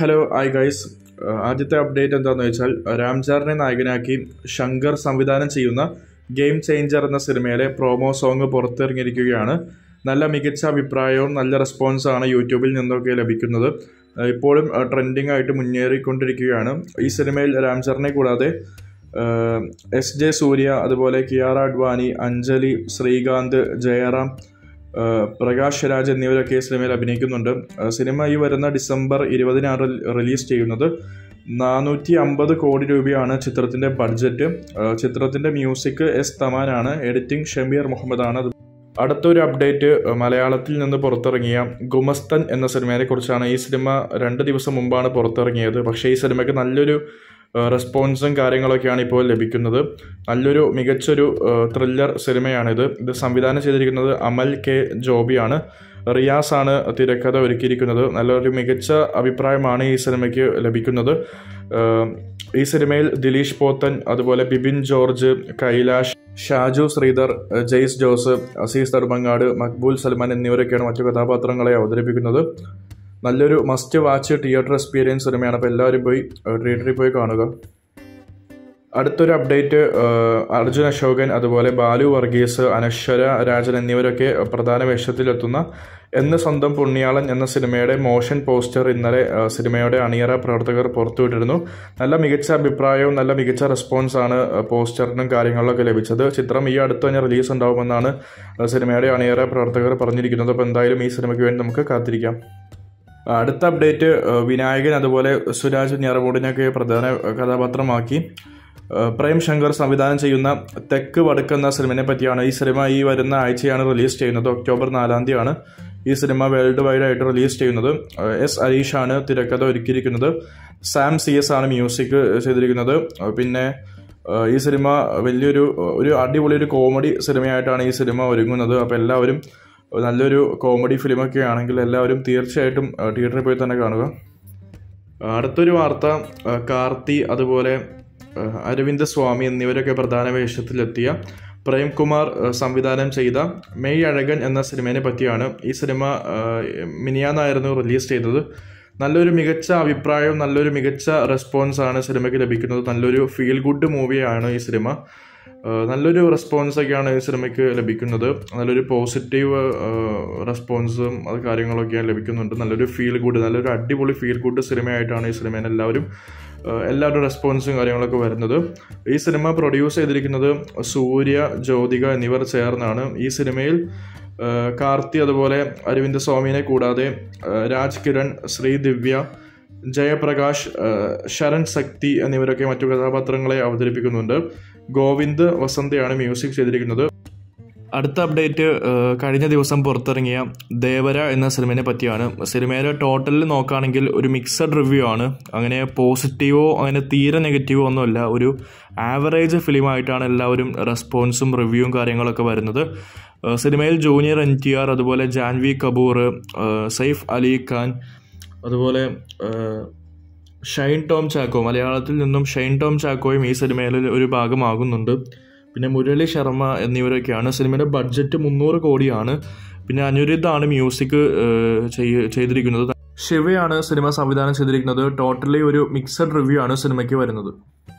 hello I guys ആദ്യത്തെ update എന്താണെന്ന് വെച്ചാൽ uh, രാംചാറിനെ നായകനാക്കി ശങ്കർ സംവിധാനം ചെയ്യുന്ന ഗെയിം ചേഞ്ചർ എന്ന സിനിമയിലെ പ്രൊമോ സോങ് പുറത്തിറങ്ങിയിരിക്കുകയാണ് നല്ല മികച്ച അഭിപ്രായവും നല്ല റെസ്പോൺസാണ് യൂട്യൂബിൽ നിന്നൊക്കെ ലഭിക്കുന്നത് uh, ഇപ്പോഴും ട്രെൻഡിങ് uh, ആയിട്ട് മുന്നേറിക്കൊണ്ടിരിക്കുകയാണ് ഈ സിനിമയിൽ രാംചാറിനെ കൂടാതെ എസ് ജെ സൂര്യ അതുപോലെ ആർ അഡ്വാനി അഞ്ജലി ശ്രീകാന്ത് ജയറാം പ്രകാശ് രാജ് എന്നിവരൊക്കെ സിനിമയിൽ അഭിനയിക്കുന്നുണ്ട് സിനിമ ഈ വരുന്ന ഡിസംബർ ഇരുപതിനാണ് റിലീസ് ചെയ്യുന്നത് നാനൂറ്റി അമ്പത് കോടി രൂപയാണ് ചിത്രത്തിൻ്റെ ബഡ്ജറ്റ് ചിത്രത്തിൻ്റെ മ്യൂസിക് എസ് തമാനാണ് എഡിറ്റിംഗ് ഷമീർ മുഹമ്മദാണ് അടുത്തൊരു അപ്ഡേറ്റ് മലയാളത്തിൽ നിന്ന് പുറത്തിറങ്ങിയ ഗുമസ്തൻ എന്ന സിനിമയെ കുറിച്ചാണ് ഈ സിനിമ രണ്ട് ദിവസം മുമ്പാണ് പുറത്തിറങ്ങിയത് പക്ഷേ ഈ സിനിമയ്ക്ക് നല്ലൊരു റെസ്പോൺസും കാര്യങ്ങളൊക്കെയാണ് ഇപ്പോൾ ലഭിക്കുന്നത് നല്ലൊരു മികച്ചൊരു ത്രില്ലർ സിനിമയാണിത് ഇത് സംവിധാനം ചെയ്തിരിക്കുന്നത് അമൽ കെ ജോബിയാണ് റിയാസ് ആണ് തിരക്കഥ ഒരുക്കിയിരിക്കുന്നത് നല്ലൊരു മികച്ച അഭിപ്രായമാണ് ഈ സിനിമയ്ക്ക് ലഭിക്കുന്നത് ഈ സിനിമയിൽ ദിലീഷ് പോത്തൻ അതുപോലെ ബിബിൻ ജോർജ് കൈലാഷ് ഷാജു ശ്രീധർ ജെയ്സ് ജോസ് അസീസ് ധർമ്മങ്ങാട് മക്ബൂൽ സൽമാൻ എന്നിവരൊക്കെയാണ് മറ്റു കഥാപാത്രങ്ങളെ അവതരിപ്പിക്കുന്നത് നല്ലൊരു മസ്റ്റ് വാച്ച് തിയേറ്റർ എക്സ്പീരിയൻസ് സിനിമയാണ് അപ്പോൾ എല്ലാവരും പോയി തിയേറ്ററിൽ പോയി കാണുക അടുത്തൊരു അപ്ഡേറ്റ് അർജുൻ അശോകൻ അതുപോലെ ബാലു വർഗീസ് അനശ്വര രാജൻ എന്നിവരൊക്കെ പ്രധാന വേഷത്തിലെത്തുന്ന എന്ന് സ്വന്തം പുണ്യാളൻ എന്ന സിനിമയുടെ മോഷൻ പോസ്റ്റർ ഇന്നലെ സിനിമയുടെ അണിയറ പ്രവർത്തകർ പുറത്തുവിട്ടിരുന്നു നല്ല മികച്ച അഭിപ്രായവും നല്ല മികച്ച റെസ്പോൺസാണ് പോസ്റ്ററിനും കാര്യങ്ങളിലൊക്കെ ലഭിച്ചത് ചിത്രം ഈ അടുത്ത് തന്നെ റിലീസ് ഉണ്ടാകുമെന്നാണ് സിനിമയുടെ അണിയറ പ്രവർത്തകർ പറഞ്ഞിരിക്കുന്നത് അപ്പോൾ എന്തായാലും ഈ സിനിമയ്ക്ക് വേണ്ടി നമുക്ക് കാത്തിരിക്കാം അടുത്ത അപ്ഡേറ്റ് വിനായകൻ അതുപോലെ സുരാജ് ഞറവോടിനൊക്കെ പ്രധാന കഥാപാത്രമാക്കി പ്രേം ശങ്കർ സംവിധാനം ചെയ്യുന്ന തെക്ക് വടക്ക് എന്ന സിനിമയെ പറ്റിയാണ് ഈ സിനിമ ഈ വരുന്ന ആഴ്ചയാണ് റിലീസ് ചെയ്യുന്നത് ഒക്ടോബർ നാലാം തീയതിയാണ് ഈ സിനിമ വേൾഡ് വൈഡ് ആയിട്ട് റിലീസ് ചെയ്യുന്നത് എസ് അരീഷാണ് തിരക്കഥ ഒരുക്കിയിരിക്കുന്നത് സാം സി എസ് ആണ് മ്യൂസിക് ചെയ്തിരിക്കുന്നത് പിന്നെ ഈ സിനിമ വലിയൊരു ഒരു അടിപൊളി ഒരു കോമഡി സിനിമയായിട്ടാണ് ഈ സിനിമ ഒരുങ്ങുന്നത് അപ്പോൾ എല്ലാവരും നല്ലൊരു കോമഡി ഫിലിമൊക്കെ ആണെങ്കിൽ എല്ലാവരും തീർച്ചയായിട്ടും തിയേറ്ററിൽ പോയി തന്നെ കാണുക അടുത്തൊരു വാർത്ത കാർത്തി അതുപോലെ അരവിന്ദ് സ്വാമി എന്നിവരൊക്കെ പ്രധാന വേഷത്തിലെത്തിയ പ്രേംകുമാർ സംവിധാനം ചെയ്ത മെയ് അഴകൻ എന്ന സിനിമയെ പറ്റിയാണ് ഈ സിനിമ മിനിയാന്നായിരുന്നു റിലീസ് ചെയ്തത് നല്ലൊരു മികച്ച അഭിപ്രായവും നല്ലൊരു മികച്ച റെസ്പോൺസാണ് സിനിമയ്ക്ക് ലഭിക്കുന്നത് നല്ലൊരു ഫീൽ ഗുഡ് മൂവിയാണ് ഈ സിനിമ നല്ലൊരു റെസ്പോൺസൊക്കെയാണ് ഈ സിനിമയ്ക്ക് ലഭിക്കുന്നത് നല്ലൊരു പോസിറ്റീവ് റെസ്പോൺസും അത് കാര്യങ്ങളൊക്കെയാണ് ലഭിക്കുന്നുണ്ട് നല്ലൊരു ഫീൽ ഗുഡ് നല്ലൊരു അടിപൊളി ഫീൽ ഗുഡ് സിനിമയായിട്ടാണ് ഈ സിനിമയിൽ എല്ലാവരും എല്ലാവരുടെ റെസ്പോൺസും കാര്യങ്ങളൊക്കെ വരുന്നത് ഈ സിനിമ പ്രൊഡ്യൂസ് ചെയ്തിരിക്കുന്നത് സൂര്യ ജ്യോതിക എന്നിവർ ചേർന്നാണ് ഈ സിനിമയിൽ കാർത്തി അതുപോലെ അരവിന്ദ് സ്വാമിനെ കൂടാതെ രാജ് കിരൺ ശ്രീദിവ്യ ജയപ്രകാശ് ശരൺ ശക്തി എന്നിവരൊക്കെ മറ്റു കഥാപാത്രങ്ങളെ അവതരിപ്പിക്കുന്നുണ്ട് ഗോവിന്ദ് വസന്തയാണ് മ്യൂസിക് ചെയ്തിരിക്കുന്നത് അടുത്ത അപ്ഡേറ്റ് കഴിഞ്ഞ ദിവസം പുറത്തിറങ്ങിയ ദേവര എന്ന സിനിമയെ പറ്റിയാണ് സിനിമയുടെ ടോട്ടലിൽ നോക്കുകയാണെങ്കിൽ ഒരു മിക്സഡ് റിവ്യൂ ആണ് അങ്ങനെ പോസിറ്റീവോ അങ്ങനെ തീരെ നെഗറ്റീവോ ഒന്നുമല്ല ഒരു ആവറേജ് ഫിലിമായിട്ടാണ് എല്ലാവരും റെസ്പോൺസും റിവ്യൂവും കാര്യങ്ങളൊക്കെ വരുന്നത് സിനിമയിൽ ജൂനിയർ എൻ ടി ആർ അതുപോലെ ജാൻവി കപൂർ സെയ്ഫ് അലി ഖാൻ അതുപോലെ ഷൈൻ ടോം ചാക്കോ മലയാളത്തിൽ നിന്നും ഷൈൻ ടോം ചാക്കോയും ഈ സിനിമയിൽ ഒരു ഭാഗമാകുന്നുണ്ട് പിന്നെ മുരളി ശർമ്മ എന്നിവരൊക്കെയാണ് സിനിമയുടെ ബഡ്ജറ്റ് മുന്നൂറ് കോടിയാണ് പിന്നെ ആണ് മ്യൂസിക് ചെയ്തിരിക്കുന്നത് ശിവയാണ് സിനിമ സംവിധാനം ചെയ്തിരിക്കുന്നത് ടോട്ടലി ഒരു മിക്സഡ് റിവ്യൂ ആണ് സിനിമയ്ക്ക് വരുന്നത്